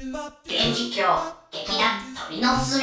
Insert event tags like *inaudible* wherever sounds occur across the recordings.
電磁鏡劇団鳥のす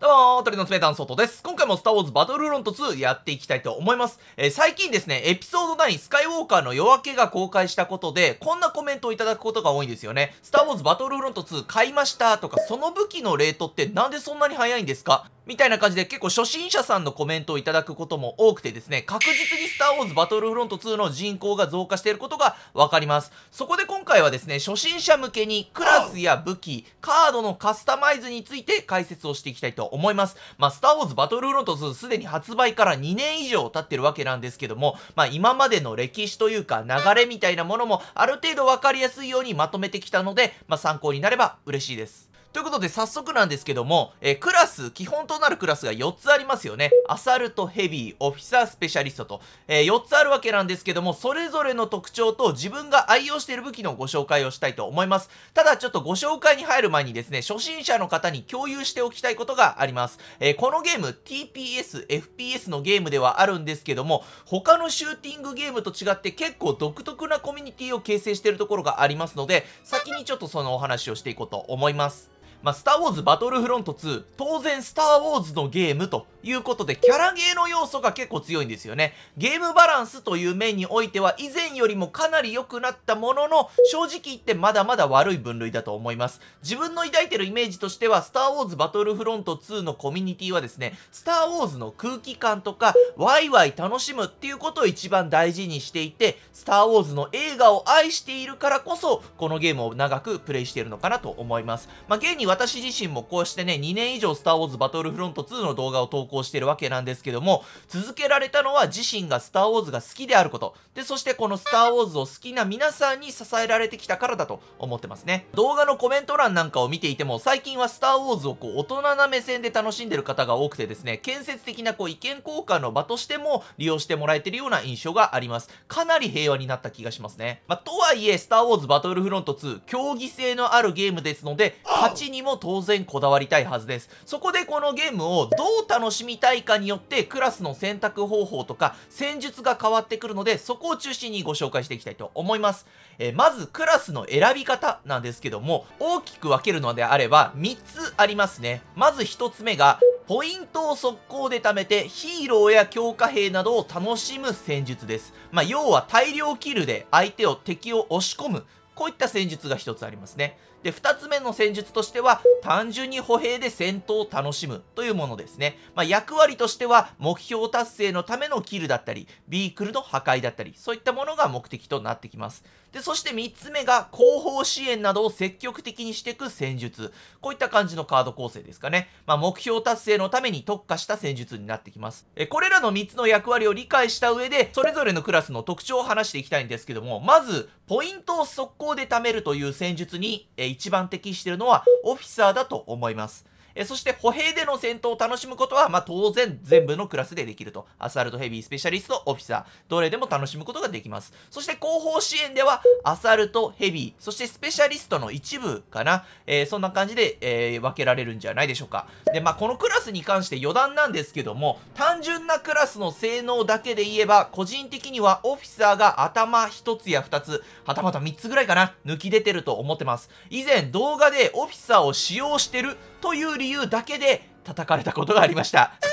どうも鳥の爪団外です。今回もスターウォーズバトルロント2やっていきたいと思います。えー、最近ですね、エピソード9スカイウォーカーの夜明けが公開したことで、こんなコメントをいただくことが多いんですよね。スターウォーズバトルロント2買いましたとか、その武器のレートってなんでそんなに早いんですかみたいな感じで結構初心者さんのコメントをいただくことも多くてですね、確実にスター・ウォーズバトルフロント2の人口が増加していることがわかります。そこで今回はですね、初心者向けにクラスや武器、カードのカスタマイズについて解説をしていきたいと思います。まあ、スター・ウォーズバトルフロント2すでに発売から2年以上経ってるわけなんですけども、まあ、今までの歴史というか流れみたいなものもある程度わかりやすいようにまとめてきたので、まあ、参考になれば嬉しいです。ということで早速なんですけども、えー、クラス、基本となるクラスが4つありますよね。アサルト、ヘビー、オフィサー、スペシャリストと、えー、4つあるわけなんですけども、それぞれの特徴と自分が愛用している武器のご紹介をしたいと思います。ただちょっとご紹介に入る前にですね、初心者の方に共有しておきたいことがあります。えー、このゲーム、TPS、FPS のゲームではあるんですけども、他のシューティングゲームと違って結構独特なコミュニティを形成しているところがありますので、先にちょっとそのお話をしていこうと思います。まあ、スター・ウォーズ・バトルフロント2、当然、スター・ウォーズのゲームということで、キャラゲーの要素が結構強いんですよね。ゲームバランスという面においては、以前よりもかなり良くなったものの、正直言ってまだまだ悪い分類だと思います。自分の抱いてるイメージとしては、スター・ウォーズ・バトルフロント2のコミュニティはですね、スター・ウォーズの空気感とか、ワイワイ楽しむっていうことを一番大事にしていて、スター・ウォーズの映画を愛しているからこそ、このゲームを長くプレイしているのかなと思います。まあ、現に私自身もこうしてね、2年以上スターウォーズバトルフロント2の動画を投稿してるわけなんですけども、続けられたのは自身がスターウォーズが好きであること。で、そしてこのスターウォーズを好きな皆さんに支えられてきたからだと思ってますね。動画のコメント欄なんかを見ていても、最近はスターウォーズをこう大人な目線で楽しんでる方が多くてですね、建設的なこう意見交換の場としても利用してもらえてるような印象があります。かなり平和になった気がしますね。まあ、とはいえ、スターウォーズバトルフロント2、競技性のあるゲームですので、勝ちにも当然こだわりたいはずです。そこでこのゲームをどう楽しみたいかによってクラスの選択方法とか戦術が変わってくるのでそこを中心にご紹介していきたいと思います。えー、まずクラスの選び方なんですけども大きく分けるのであれば3つありますね。まず1つ目がポイントを速攻で貯めてヒーローや強化兵などを楽しむ戦術です。まあ、要は大量キルで相手を敵を押し込むこういった戦術が1つありますね。で、2つ目の戦術としては、単純に歩兵で戦闘を楽しむというものですね。まあ、役割としては、目標達成のためのキルだったり、ビークルの破壊だったり、そういったものが目的となってきます。で、そして3つ目が、後方支援などを積極的にしていく戦術。こういった感じのカード構成ですかね。まあ、目標達成のために特化した戦術になってきます。え、これらの3つの役割を理解した上で、それぞれのクラスの特徴を話していきたいんですけども、まず、ポイントを速攻で貯めるという戦術に、え一番適しているのはオフィサーだと思います。えそして歩兵での戦闘を楽しむことは、まあ、当然全部のクラスでできると。アサルトヘビー、スペシャリスト、オフィサー、どれでも楽しむことができます。そして後方支援では、アサルト、ヘビー、そしてスペシャリストの一部かな。えー、そんな感じで、えー、分けられるんじゃないでしょうか。で、まあ、このクラスに関して余談なんですけども、単純なクラスの性能だけで言えば、個人的にはオフィサーが頭1つや2つ、はたまた3つぐらいかな、抜き出てると思ってます。以前動画でオフィサーを使用してるという理由だけで叩かれたことがありました。*laughs*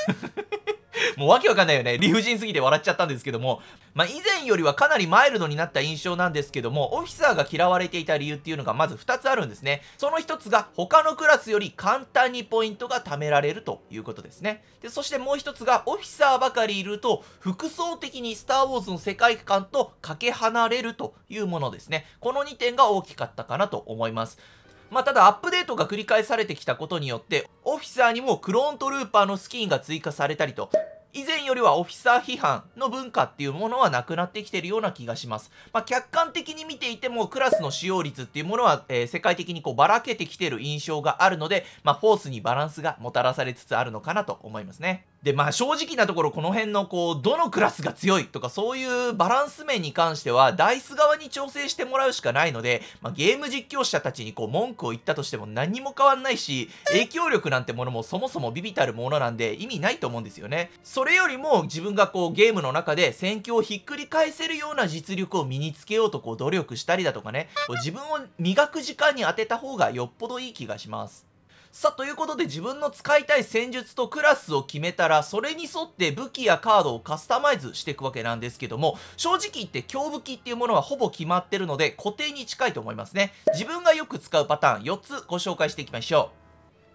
もうわけわかんないよね。理不尽すぎて笑っちゃったんですけども。まあ、以前よりはかなりマイルドになった印象なんですけども、オフィサーが嫌われていた理由っていうのがまず2つあるんですね。その1つが他のクラスより簡単にポイントが貯められるということですね。で、そしてもう1つがオフィサーばかりいると、服装的にスターウォーズの世界観とかけ離れるというものですね。この2点が大きかったかなと思います。まあ、ただアップデートが繰り返されてきたことによってオフィサーにもクローントルーパーのスキンが追加されたりと以前よりはオフィサー批判の文化っていうものはなくなってきてるような気がします。まあ、客観的に見ていてもクラスの使用率っていうものは、えー、世界的にこうばらけてきてる印象があるので、まあ、フォースにバランスがもたらされつつあるのかなと思いますね。でまあ正直なところこの辺のこうどのクラスが強いとかそういうバランス面に関してはダイス側に調整してもらうしかないので、まあ、ゲーム実況者たちにこう文句を言ったとしても何も変わんないし影響力なんてものもそもそもビビたるものなんで意味ないと思うんですよねそれよりも自分がこうゲームの中で戦況をひっくり返せるような実力を身につけようとこう努力したりだとかね自分を磨く時間に当てた方がよっぽどいい気がしますさあということで自分の使いたい戦術とクラスを決めたらそれに沿って武器やカードをカスタマイズしていくわけなんですけども正直言って強武器っていうものはほぼ決まってるので固定に近いと思いますね自分がよく使うパターン4つご紹介していきましょう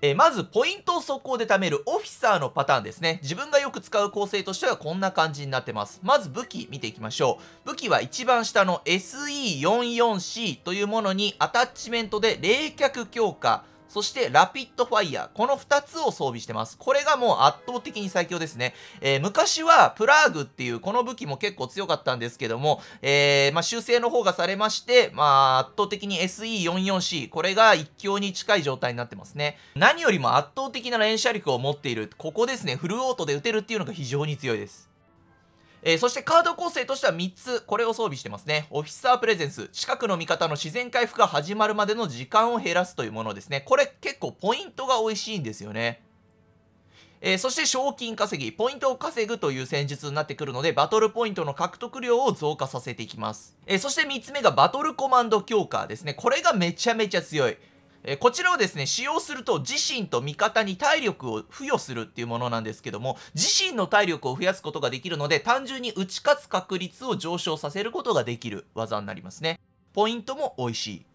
えまずポイントを速攻で貯めるオフィサーのパターンですね自分がよく使う構成としてはこんな感じになってますまず武器見ていきましょう武器は一番下の SE44C というものにアタッチメントで冷却強化そしてラピッドファイヤー。この2つを装備してます。これがもう圧倒的に最強ですね。えー、昔はプラーグっていうこの武器も結構強かったんですけども、えー、まあ、修正の方がされまして、まあ、圧倒的に SE44C。これが1強に近い状態になってますね。何よりも圧倒的な連射力を持っている。ここですね。フルオートで撃てるっていうのが非常に強いです。えー、そしてカード構成としては3つ、これを装備してますね。オフィサープレゼンス、近くの味方の自然回復が始まるまでの時間を減らすというものですね。これ結構ポイントが美味しいんですよね。えー、そして賞金稼ぎ、ポイントを稼ぐという戦術になってくるので、バトルポイントの獲得量を増加させていきます。えー、そして3つ目がバトルコマンド強化ですね。これがめちゃめちゃ強い。えこちらをですね使用すると自身と味方に体力を付与するっていうものなんですけども自身の体力を増やすことができるので単純に打ち勝つ確率を上昇させることができる技になりますねポイントも美味しい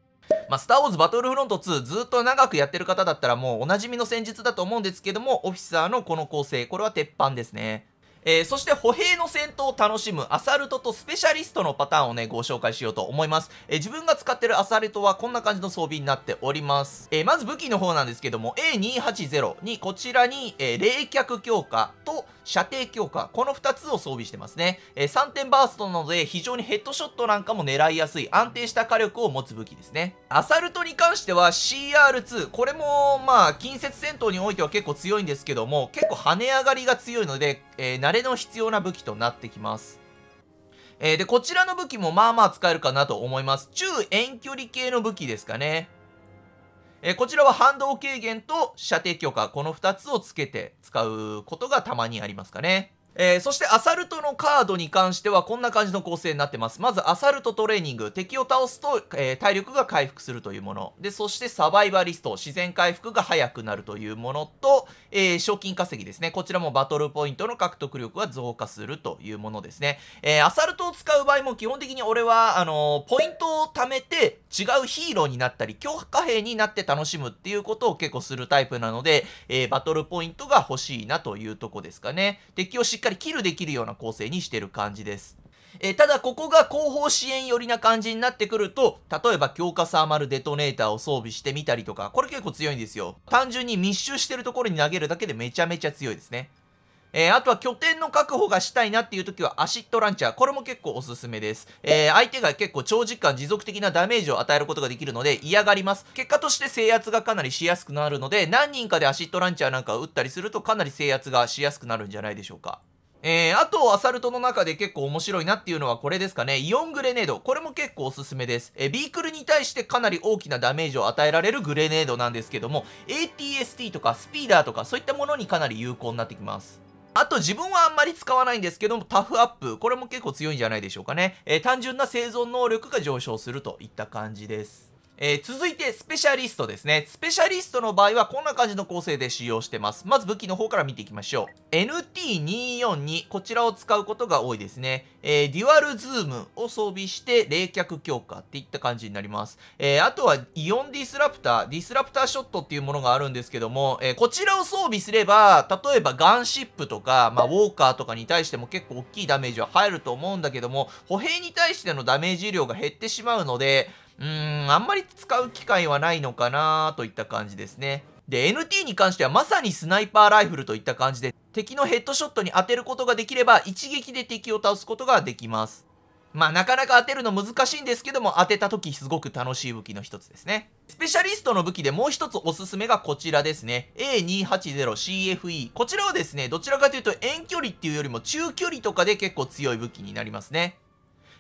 まあ、スター・ウォーズ・バトルフロント2ずっと長くやってる方だったらもうおなじみの戦術だと思うんですけどもオフィサーのこの構成これは鉄板ですねえー、そして歩兵の戦闘を楽しむアサルトとスペシャリストのパターンをね、ご紹介しようと思います。えー、自分が使ってるアサルトはこんな感じの装備になっております。えー、まず武器の方なんですけども、A280 にこちらに、え冷却強化と射程強化、この2つを装備してますね。え3点バーストなので非常にヘッドショットなんかも狙いやすい安定した火力を持つ武器ですね。アサルトに関しては CR2、これもまあ近接戦闘においては結構強いんですけども、結構跳ね上がりが強いので、えー、慣れの必要な武器となってきます。えー、で、こちらの武器もまあまあ使えるかなと思います。中遠距離系の武器ですかね。えー、こちらは反動軽減と射程強化、この2つをつけて使うことがたまにありますかね。えー、そしてアサルトのカードに関してはこんな感じの構成になってます。まずアサルトトレーニング。敵を倒すと、えー、体力が回復するというもの。で、そしてサバイバリスト。自然回復が早くなるというものと、えー、賞金稼ぎですね。こちらもバトルポイントの獲得力が増加するというものですね。えアサルトを使う場合も基本的に俺は、あのポイントを貯めて違うヒーローになったり、強化兵になって楽しむっていうことを結構するタイプなので、えバトルポイントが欲しいなというとこですかね。敵をしっかりキルできるような構成にしてる感じです。えー、ただここが後方支援寄りな感じになってくると、例えば強化サーマルデトネーターを装備してみたりとか、これ結構強いんですよ。単純に密集してるところに投げるだけでめちゃめちゃ強いですね。えー、あとは拠点の確保がしたいなっていう時はアシッドランチャー。これも結構おすすめです。えー、相手が結構長時間持続的なダメージを与えることができるので嫌がります。結果として制圧がかなりしやすくなるので、何人かでアシッドランチャーなんかを打ったりするとかなり制圧がしやすくなるんじゃないでしょうか。えー、あと、アサルトの中で結構面白いなっていうのはこれですかね。イオングレネード。これも結構おすすめです。えー、ビークルに対してかなり大きなダメージを与えられるグレネードなんですけども、ATST とかスピーダーとかそういったものにかなり有効になってきます。あと自分はあんまり使わないんですけども、タフアップ。これも結構強いんじゃないでしょうかね。えー、単純な生存能力が上昇するといった感じです。えー、続いてスペシャリストですね。スペシャリストの場合はこんな感じの構成で使用してます。まず武器の方から見ていきましょう。NT242 こちらを使うことが多いですね。えー、デュアルズームを装備して冷却強化っていった感じになります。えー、あとはイオンディスラプター、ディスラプターショットっていうものがあるんですけども、えこちらを装備すれば、例えばガンシップとか、まあ、ウォーカーとかに対しても結構大きいダメージは入ると思うんだけども、歩兵に対してのダメージ量が減ってしまうので、うーん、あんまり使う機会はないのかなといった感じですね。で、NT に関してはまさにスナイパーライフルといった感じで、敵のヘッドショットに当てることができれば、一撃で敵を倒すことができます。まあ、なかなか当てるの難しいんですけども、当てた時すごく楽しい武器の一つですね。スペシャリストの武器でもう一つおすすめがこちらですね。A280CFE。こちらはですね、どちらかというと遠距離っていうよりも中距離とかで結構強い武器になりますね。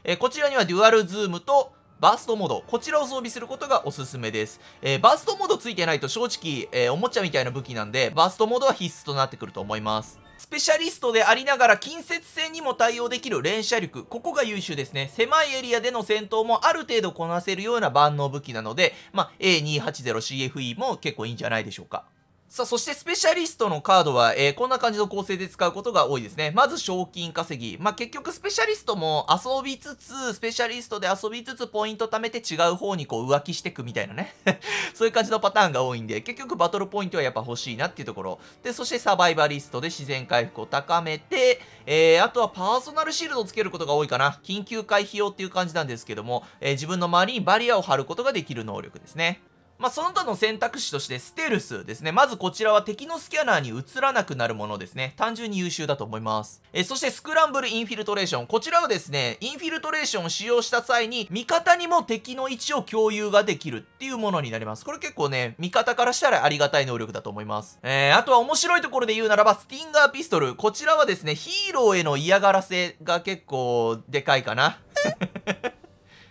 えー、こちらにはデュアルズームとバーストモード、こちらを装備することがおすすめです。えー、バーストモードついてないと正直、えー、おもちゃみたいな武器なんで、バーストモードは必須となってくると思います。スペシャリストでありながら近接戦にも対応できる連射力、ここが優秀ですね。狭いエリアでの戦闘もある程度こなせるような万能武器なので、まあ、A280CFE も結構いいんじゃないでしょうか。さあ、そしてスペシャリストのカードは、えー、こんな感じの構成で使うことが多いですね。まず賞金稼ぎ。まあ、結局スペシャリストも遊びつつ、スペシャリストで遊びつつポイント貯めて違う方にこう浮気してくみたいなね。*laughs* そういう感じのパターンが多いんで、結局バトルポイントはやっぱ欲しいなっていうところ。で、そしてサバイバリストで自然回復を高めて、えー、あとはパーソナルシールドをつけることが多いかな。緊急回避用っていう感じなんですけども、えー、自分の周りにバリアを張ることができる能力ですね。まあ、その他の選択肢としてステルスですね。まずこちらは敵のスキャナーに映らなくなるものですね。単純に優秀だと思います。えそしてスクランブルインフィルトレーション。こちらはですね、インフィルトレーションを使用した際に、味方にも敵の位置を共有ができるっていうものになります。これ結構ね、味方からしたらありがたい能力だと思います。えー、あとは面白いところで言うならば、スティンガーピストル。こちらはですね、ヒーローへの嫌がらせが結構でかいかな。*laughs*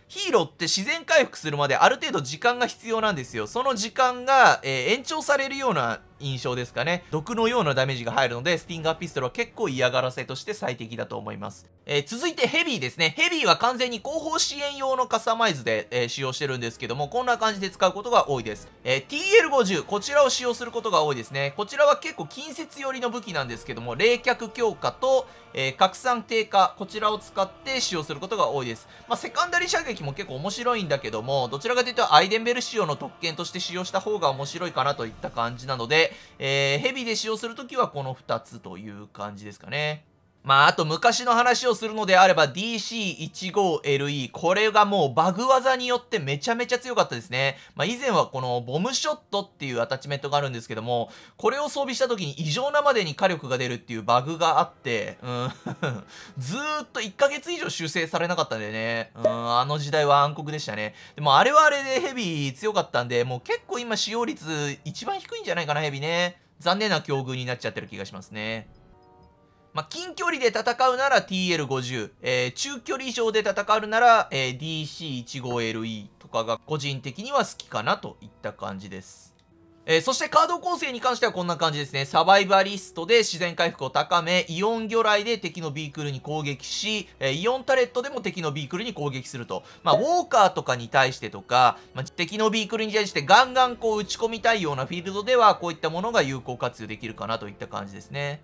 ヒーローって自然回復するまである程度時間が必要なんですよ。その時間が、えー、延長されるような印象ですかね。毒のようなダメージが入るので、スティンガーピストルは結構嫌がらせとして最適だと思います。えー、続いてヘビーですね。ヘビーは完全に後方支援用のカスタマイズで、えー、使用してるんですけども、こんな感じで使うことが多いです。えー、TL50、こちらを使用することが多いですね。こちらは結構近接寄りの武器なんですけども、冷却強化と、え拡散低下、こちらを使って使用することが多いです。まあ、セカンダリ射撃も結構面白いんだけども、どちらかというとアイデンベル仕様の特権として使用した方が面白いかなといった感じなので、えー、ヘビで使用するときはこの2つという感じですかね。まあ、あと昔の話をするのであれば DC15LE、これがもうバグ技によってめちゃめちゃ強かったですね。まあ、以前はこのボムショットっていうアタッチメントがあるんですけども、これを装備した時に異常なまでに火力が出るっていうバグがあって、うん *laughs* ずーっと1ヶ月以上修正されなかったんでね、うん、あの時代は暗黒でしたね。でもあれはあれでヘビー強かったんで、もう結構今使用率一番低いんじゃないかな、ヘビね。残念な境遇になっちゃってる気がしますね。まあ、近距離で戦うなら TL50、えー、中距離以上で戦うなら、えー、DC15LE とかが個人的には好きかなといった感じです。えー、そしてカード構成に関してはこんな感じですね。サバイバリストで自然回復を高め、イオン魚雷で敵のビークルに攻撃し、えー、イオンタレットでも敵のビークルに攻撃すると。まあ、ウォーカーとかに対してとか、まあ、敵のビークルに対してガンガンこう打ち込みたいようなフィールドでは、こういったものが有効活用できるかなといった感じですね。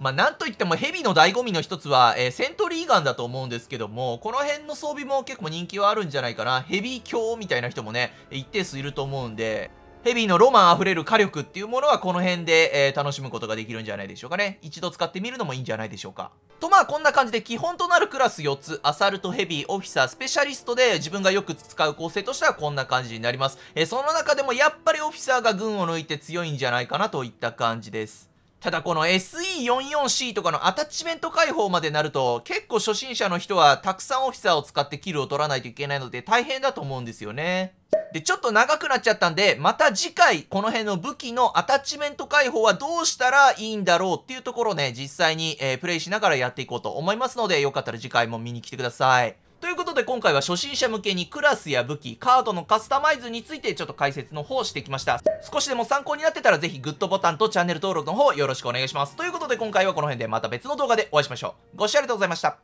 まあ、なんといってもヘビの醍醐味の一つは、えー、セントリーガンだと思うんですけども、この辺の装備も結構人気はあるんじゃないかな。ヘビー強みたいな人もね、一定数いると思うんで、ヘビーのロマン溢れる火力っていうものはこの辺で、えー、楽しむことができるんじゃないでしょうかね。一度使ってみるのもいいんじゃないでしょうか。とまあこんな感じで基本となるクラス4つ、アサルト、ヘビー、オフィサー、スペシャリストで自分がよく使う構成としてはこんな感じになります。えー、その中でもやっぱりオフィサーが群を抜いて強いんじゃないかなといった感じです。ただこの SE44C とかのアタッチメント解放までなると結構初心者の人はたくさんオフィサーを使ってキルを取らないといけないので大変だと思うんですよね。で、ちょっと長くなっちゃったんで、また次回、この辺の武器のアタッチメント解放はどうしたらいいんだろうっていうところね、実際に、えー、プレイしながらやっていこうと思いますので、よかったら次回も見に来てください。ということで今回は初心者向けにクラスや武器、カードのカスタマイズについてちょっと解説の方をしてきました。少しでも参考になってたらぜひグッドボタンとチャンネル登録の方よろしくお願いします。ということで今回はこの辺でまた別の動画でお会いしましょう。ご視聴ありがとうございました。